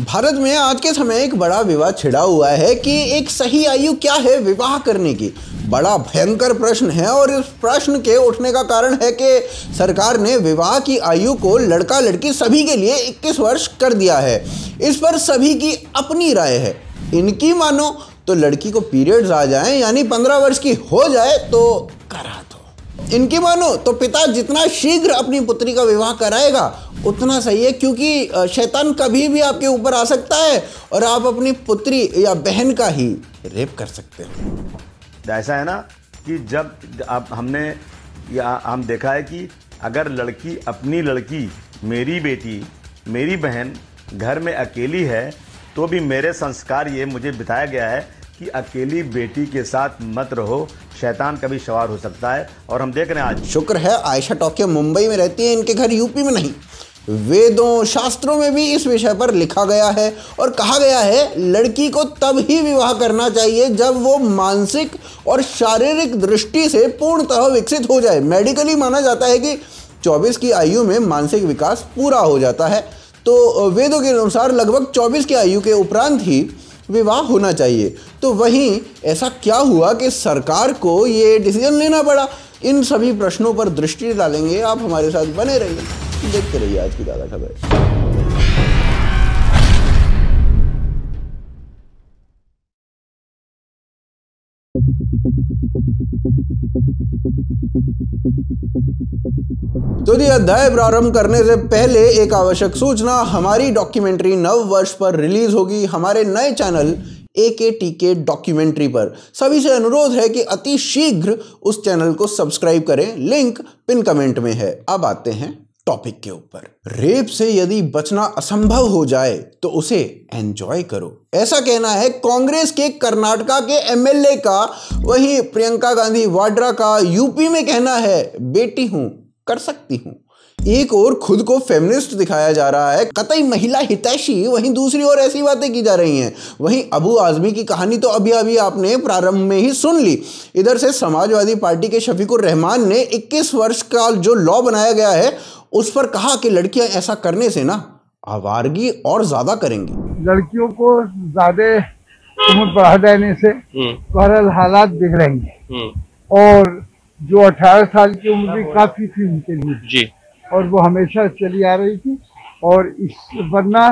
भारत में आज के समय एक बड़ा विवाह छिड़ा हुआ है कि एक सही आयु क्या है विवाह करने की बड़ा भयंकर प्रश्न है और इस प्रश्न के उठने का कारण है कि सरकार ने विवाह की आयु को लड़का लड़की सभी के लिए 21 वर्ष कर दिया है इस पर सभी की अपनी राय है इनकी मानो तो लड़की को पीरियड्स आ जाए यानी 15 वर्ष की हो जाए तो करा दो इनकी मानो तो पिता जितना शीघ्र अपनी पुत्री का विवाह कराएगा उतना सही है क्योंकि शैतान कभी भी आपके ऊपर आ सकता है और आप अपनी पुत्री या बहन का ही रेप कर सकते हैं ऐसा है ना कि जब आप हमने या हम देखा है कि अगर लड़की अपनी लड़की मेरी बेटी मेरी बहन घर में अकेली है तो भी मेरे संस्कार ये मुझे बिताया गया है कि अकेली बेटी के साथ मत रहो शैतान कभी सवार हो सकता है और हम देख रहे हैं आज शुक्र है आयशा टॉके मुंबई में रहती है इनके घर यूपी में नहीं वेदों शास्त्रों में भी इस विषय पर लिखा गया है और कहा गया है लड़की को तब ही विवाह करना चाहिए जब वो मानसिक और शारीरिक दृष्टि से पूर्णतः विकसित हो जाए मेडिकली माना जाता है कि 24 की आयु में मानसिक विकास पूरा हो जाता है तो वेदों के अनुसार लगभग 24 की आयु के उपरांत ही विवाह होना चाहिए तो वहीं ऐसा क्या हुआ कि सरकार को ये डिसीजन लेना पड़ा इन सभी प्रश्नों पर दृष्टि डालेंगे आप हमारे साथ बने रहिए देखते रहिए आज की ज्यादा खबर तो जी अध्याय प्रारंभ करने से पहले एक आवश्यक सूचना हमारी डॉक्यूमेंट्री नव वर्ष पर रिलीज होगी हमारे नए चैनल ए के टी के डॉक्यूमेंट्री पर सभी से अनुरोध है कि अति शीघ्र उस चैनल को सब्सक्राइब करें लिंक पिन कमेंट में है अब आते हैं टॉपिक के ऊपर रेप से यदि बचना असंभव हो जाए तो उसे एंजॉय करो ऐसा कहना है कांग्रेस के कर्नाटका के एमएलए का वही प्रियंका गांधी वाड्रा का यूपी में कहना है बेटी हूं कर सकती हूं एक और खुद को फेमिनिस्ट दिखाया जा रहा है कतई महिला हितैषी वहीं दूसरी ओर ऐसी बातें की जा रही हैं वहीं अबू आजमी की कहानी तो अभी अभी आपने प्रारंभ में ही सुन ली इधर से समाजवादी पार्टी के शफीकुर रहमान ने 21 वर्ष का जो लॉ बनाया गया है उस पर कहा कि लड़कियां ऐसा करने से ना आवारगी और ज्यादा करेंगी लड़कियों को ज्यादा उम्र बढ़ा देने से हम्म। बहरल हालात बिगड़ेंगे हम्म। और जो 18 साल की उम्र भी काफी थी उनके लिए जी। और वो हमेशा चली आ रही थी और इस वरना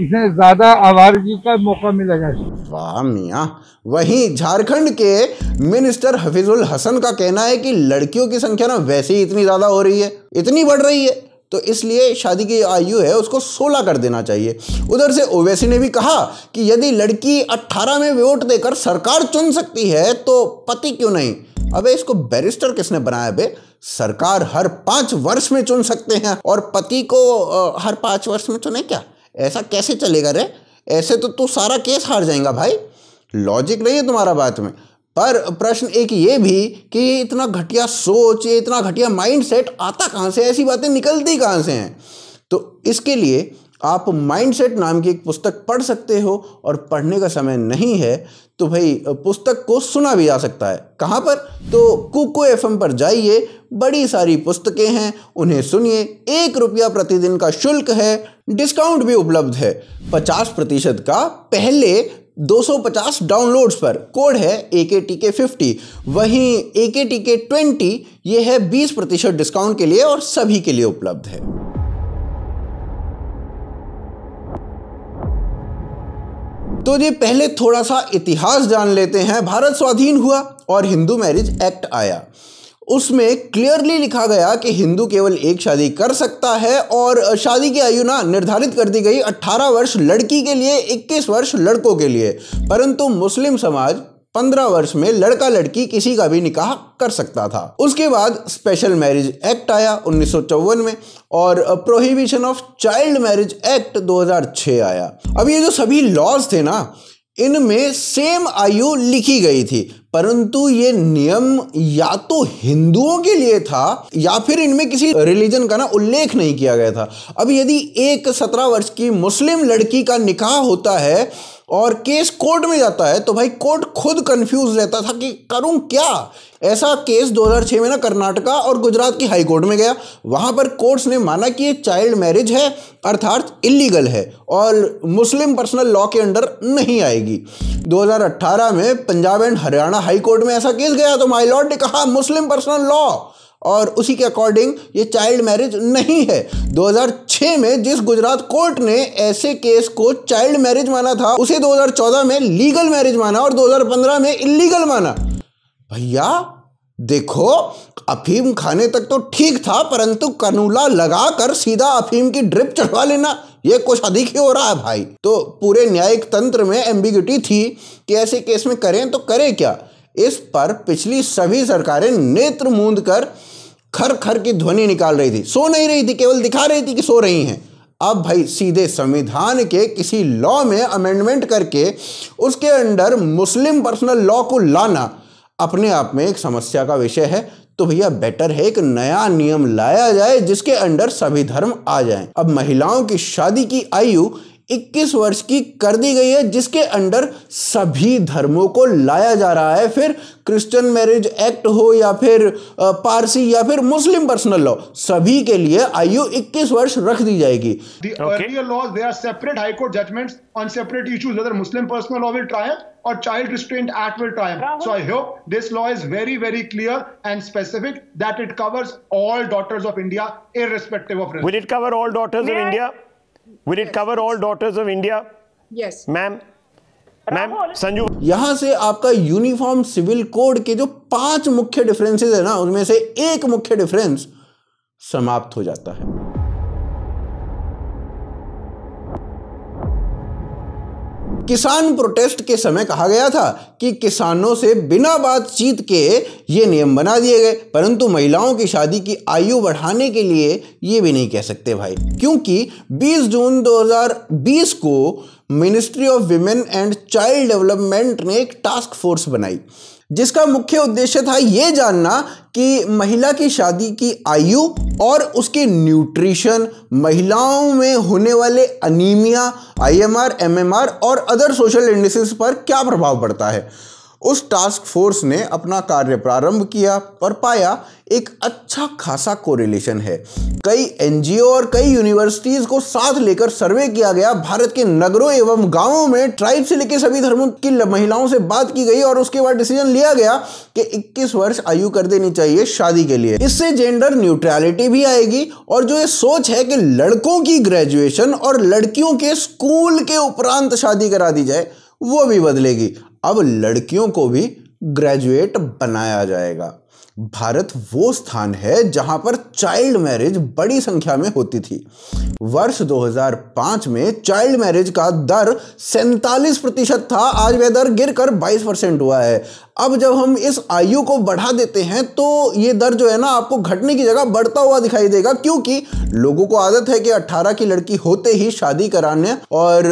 इसे ज्यादा आवारगी का मौका मिलेगा वाह मिया वहीं झारखंड के मिनिस्टर हफीजुल हसन का कहना है कि लड़कियों की संख्या ना वैसे ही इतनी ज़्यादा हो रही है इतनी बढ़ रही है तो इसलिए शादी की आयु है उसको 16 कर देना चाहिए उधर से ओवैसी ने भी कहा कि यदि लड़की 18 में वोट देकर सरकार चुन सकती है तो पति क्यों नहीं अबे इसको बैरिस्टर किसने बनाया बे सरकार हर पाँच वर्ष में चुन सकते हैं और पति को हर पाँच वर्ष में चुने क्या ऐसा कैसे चलेगा रे ऐसे तो तू सारा केस हार जाएगा भाई लॉजिक नहीं है तुम्हारा बात में पर प्रश्न एक ये भी कि इतना घटिया सोच ये इतना घटिया माइंडसेट आता कहाँ से ऐसी बातें निकलती कहाँ से हैं तो इसके लिए आप माइंडसेट नाम की एक पुस्तक पढ़ सकते हो और पढ़ने का समय नहीं है तो भाई पुस्तक को सुना भी जा सकता है कहाँ पर तो कुको एफ पर जाइए बड़ी सारी पुस्तकें हैं उन्हें सुनिए एक रुपया प्रतिदिन का शुल्क है डिस्काउंट भी उपलब्ध है पचास प्रतिशत का पहले 250 डाउनलोड्स पर कोड है ए के टी के फिफ्टी वहीं ए के टी के ट्वेंटी ये है 20 प्रतिशत डिस्काउंट के लिए और सभी के लिए उपलब्ध है तो ये पहले थोड़ा सा इतिहास जान लेते हैं भारत स्वाधीन हुआ और हिंदू मैरिज एक्ट आया उसमें क्लियरली लिखा गया कि हिंदू केवल एक शादी कर सकता है और शादी की आयु ना निर्धारित कर दी गई 18 वर्ष लड़की के लिए 21 वर्ष लड़कों के लिए परंतु मुस्लिम समाज 15 वर्ष में लड़का लड़की किसी का भी निकाह कर सकता था उसके बाद स्पेशल मैरिज एक्ट आया उन्नीस में और prohibition of child marriage act 2006 आया अब ये जो सभी लॉज थे ना इनमें सेम आयु लिखी गई थी परंतु ये नियम या तो हिंदुओं के लिए था या फिर इनमें किसी रिलीजन का ना उल्लेख नहीं किया गया था अब यदि एक सत्रह वर्ष की मुस्लिम लड़की का निकाह होता है और केस कोर्ट में जाता है तो भाई कोर्ट खुद कंफ्यूज रहता था कि करूं क्या ऐसा केस 2006 में ना कर्नाटका और गुजरात की हाई कोर्ट में गया वहां पर कोर्ट्स ने माना कि ये चाइल्ड मैरिज है अर्थात इलीगल है और मुस्लिम पर्सनल लॉ के अंडर नहीं आएगी 2018 में Punjab and Haryana high court में ऐसा केस गया तो माई लॉर्ड ने कहा मुस्लिम पर्सनल लॉ और उसी के अकॉर्डिंग ये चाइल्ड मैरिज नहीं है 2006 में जिस गुजरात कोर्ट ने ऐसे केस को चाइल्ड मैरिज माना था उसे 2014 में लीगल मैरिज माना और 2015 में इलीगल माना भैया देखो अफीम खाने तक तो ठीक था परंतु कनूला लगाकर सीधा अफीम की ड्रिप चढ़वा लेना ये कुछ अधिक ही हो रहा है भाई तो पूरे न्यायिक तंत्र में एम्बिग्यूटी थी कि ऐसे केस में करें तो करें क्या इस पर पिछली सभी सरकारें नेत्र मूंद कर खर खर की ध्वनि निकाल रही थी सो नहीं रही थी केवल दिखा रही थी कि सो रही हैं अब भाई सीधे संविधान के किसी लॉ में अमेंडमेंट करके उसके अंडर मुस्लिम पर्सनल लॉ को लाना अपने आप में एक समस्या का विषय है तो भैया बेटर है एक नया नियम लाया जाए जिसके अंडर सभी धर्म आ जाएं। अब महिलाओं की शादी की आयु इक्कीस वर्ष की कर दी गई है जिसके अंडर सभी धर्मों को लाया जा रहा है फिर क्रिश्चियन मैरिज एक्ट हो या फिर पारसी या फिर मुस्लिम पर्सनल लॉ सभी के लिए आयु इक्कीस वर्ष रख दी जाएगी इश्यूज मुस्लिम पर्सनल लॉ और child restraint act will trim so I hope this law is very very clear and specific that it covers all daughters of India in of will it cover all daughters of India Will it yes. cover all daughters of India? Yes. Ma'am, ma'am Sanju यहां से आपका uniform civil code के जो पांच मुख्य differences है ना उनमें से एक मुख्य डिफरेंस समाप्त हो जाता है किसान प्रोटेस्ट के समय कहा गया था कि किसानों से बिना बातचीत के ये नियम बना दिए गए परंतु महिलाओं की शादी की आयु बढ़ाने के लिए ये भी नहीं कह सकते भाई क्योंकि 20 जून 2020 को ministry of women and child development ने एक टास्क फोर्स बनाई जिसका मुख्य उद्देश्य था ये जानना कि महिला की शादी की आयु और उसके न्यूट्रिशन महिलाओं में होने वाले अनीमिया आईएमआर एमएमआर और अदर सोशल इंडिसेस पर क्या प्रभाव पड़ता है उस टास्क फोर्स ने अपना कार्य प्रारंभ किया और पाया एक अच्छा खासा कोरिलेशन है कई एनजीओ और कई यूनिवर्सिटीज़ को साथ लेकर सर्वे किया गया भारत के नगरों एवं गांवों में ट्राइब से लेकर सभी धर्मों की महिलाओं से बात की गई और उसके बाद डिसीजन लिया गया कि 21 वर्ष आयु कर देनी चाहिए शादी के लिए इससे जेंडर न्यूट्रलिटी भी आएगी और जो ये सोच है कि लड़कों की ग्रेजुएशन और लड़कियों के स्कूल के उपरांत शादी करा दी जाए वो भी बदलेगी अब लड़कियों को भी ग्रेजुएट बनाया जाएगा भारत वो स्थान है जहां पर चाइल्ड मैरिज बड़ी संख्या में होती थी वर्ष 2005 में चाइल्ड मैरिज का दर सैतालीस प्रतिशत था आज वह दर गिर कर बाईस परसेंट हुआ है अब जब हम इस आयु को बढ़ा देते हैं तो ये दर जो है ना आपको घटने की जगह बढ़ता हुआ दिखाई देगा क्योंकि लोगों को आदत है कि 18 की लड़की होते ही शादी कराने और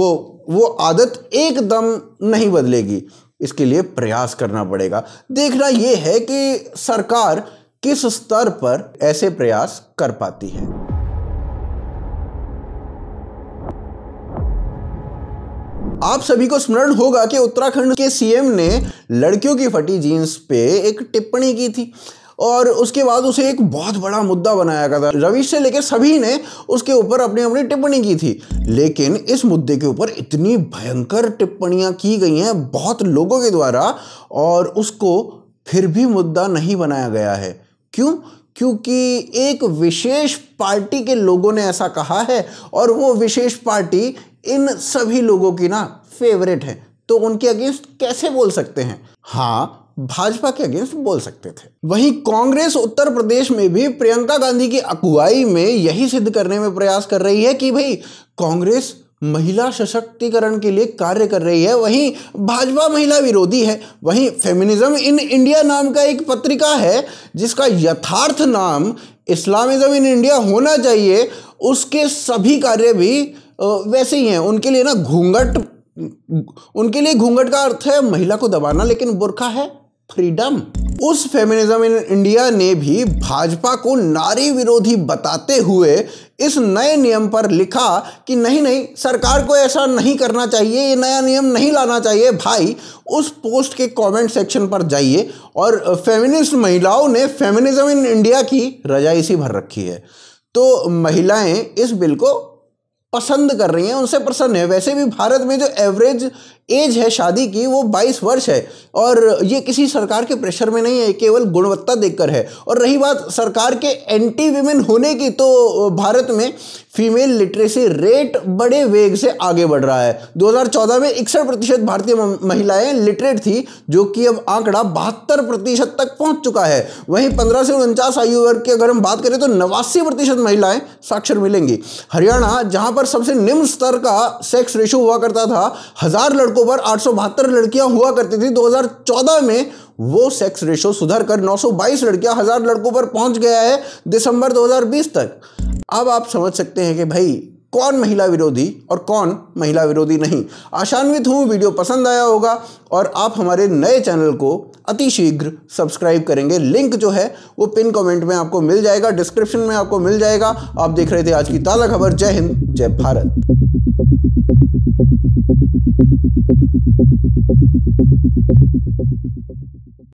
वो वो आदत एकदम नहीं बदलेगी इसके लिए प्रयास करना पड़ेगा देखना ये है कि सरकार किस स्तर पर ऐसे प्रयास कर पाती है आप सभी को स्मरण होगा कि उत्तराखंड के सीएम ने लड़कियों की फटी जींस पे एक टिप्पणी की थी और उसके बाद उसे एक बहुत बड़ा मुद्दा बनाया गया था रवीश से लेकर सभी ने उसके ऊपर अपनी अपनी टिप्पणी की थी लेकिन इस मुद्दे के ऊपर इतनी भयंकर टिप्पणियां की गई हैं बहुत लोगों के द्वारा और उसको फिर भी मुद्दा नहीं बनाया गया है क्यों क्योंकि एक विशेष पार्टी के लोगों ने ऐसा कहा है और वो विशेष पार्टी इन सभी लोगों की ना फेवरेट है तो उनके अगेंस्ट कैसे बोल सकते हैं हाँ भाजपा के अगेंस्ट बोल सकते थे वहीं कांग्रेस उत्तर प्रदेश में भी प्रियंका गांधी की अगुवाई में यही सिद्ध करने में प्रयास कर रही है कि भाई कांग्रेस महिला सशक्तिकरण के लिए कार्य कर रही है वहीं भाजपा महिला विरोधी है वहीं फेमिनिज्म इन इंडिया नाम का एक पत्रिका है जिसका यथार्थ नाम इस्लामिज्म इन इंडिया होना चाहिए उसके सभी कार्य भी वैसे ही हैं उनके लिए ना घूंघट उनके लिए घूंघट का अर्थ है महिला को दबाना लेकिन बुरखा है फ्रीडम उस फेमिनिज्म इन इंडिया ने भी भाजपा को नारी विरोधी बताते हुए इस नए नियम पर लिखा कि नहीं नहीं सरकार को ऐसा नहीं करना चाहिए ये नया नियम नहीं लाना चाहिए भाई उस पोस्ट के कमेंट सेक्शन पर जाइए और फेमिनिस्ट महिलाओं ने फेमिनिज्म इन इंडिया की रजाइसी भर रखी है तो महिलाएं इस बिल को पसंद कर रही हैं उनसे प्रसन्न है वैसे भी भारत में जो एवरेज एज है शादी की वो 22 वर्ष है और ये किसी सरकार के प्रेशर में नहीं है केवल गुणवत्ता देखकर है और रही बात सरकार के एंटी विमेन होने की तो भारत में फीमेल लिटरेसी रेट बड़े वेग से आगे बढ़ रहा है 2014 में इकसठ प्रतिशत भारतीय महिलाएं लिटरेट थी जो कि अब आंकड़ा बहत्तर प्रतिशत तक पहुंच चुका है वहीं 15 से उनचास आयु वर्ग की अगर हम बात करें तो नवासी प्रतिशत महिलाएं साक्षर मिलेंगी हरियाणा जहां पर सबसे निम्न स्तर का सेक्स रेशो हुआ करता था हजार लड़कों ओवर आठ लड़कियां हुआ करती थी 2014 में वो सेक्स रेशो सुधर कर 922 लड़कियां हजार लड़कों पर पहुंच गया है दिसंबर 2020 तक अब आप समझ सकते हैं कि भाई कौन महिला विरोधी और कौन महिला विरोधी नहीं आशान्वित हूँ वीडियो पसंद आया होगा और आप हमारे नए चैनल को अति शीघ्र सब्सक्राइब करेंगे लिंक जो है वो पिन कमेंट में आपको मिल जाएगा डिस्क्रिप्शन में आपको मिल जाएगा आप देख रहे थे आज की ताज़ा खबर जय हिंद जय भारत